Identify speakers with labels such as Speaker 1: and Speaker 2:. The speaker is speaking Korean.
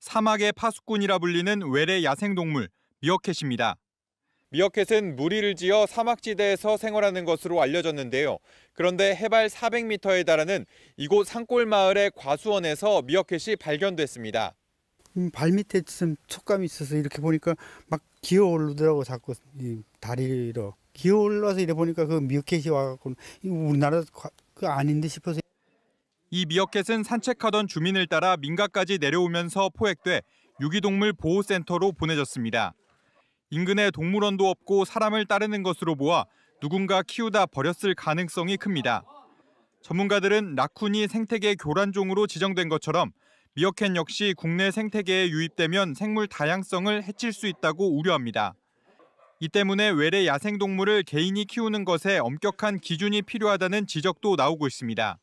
Speaker 1: 사막의 파수꾼이라 불리는 외래 야생동물 미어캣입니다. 미어캣은 무리를 지어 사막지대에서 생활하는 것으로 알려졌는데요. 그런데 해발 400m에 달하는 이곳 산골 마을의 과수원에서 미어캣이 발견됐습니다.
Speaker 2: 음, 발밑에 좀 촉감이 있어서 이렇게 보니까 막 기어오르더라고 자꾸 이 다리로 기어올라서 이래 보니까 그 미어캣이 와갖고 우리나라 그 아닌데 싶어서
Speaker 1: 이 미어캣은 산책하던 주민을 따라 민가까지 내려오면서 포획돼 유기동물 보호센터로 보내졌습니다. 인근에 동물원도 없고 사람을 따르는 것으로 보아 누군가 키우다 버렸을 가능성이 큽니다. 전문가들은 라쿤이 생태계 교란종으로 지정된 것처럼 미어캣 역시 국내 생태계에 유입되면 생물 다양성을 해칠 수 있다고 우려합니다. 이 때문에 외래 야생동물을 개인이 키우는 것에 엄격한 기준이 필요하다는 지적도 나오고 있습니다.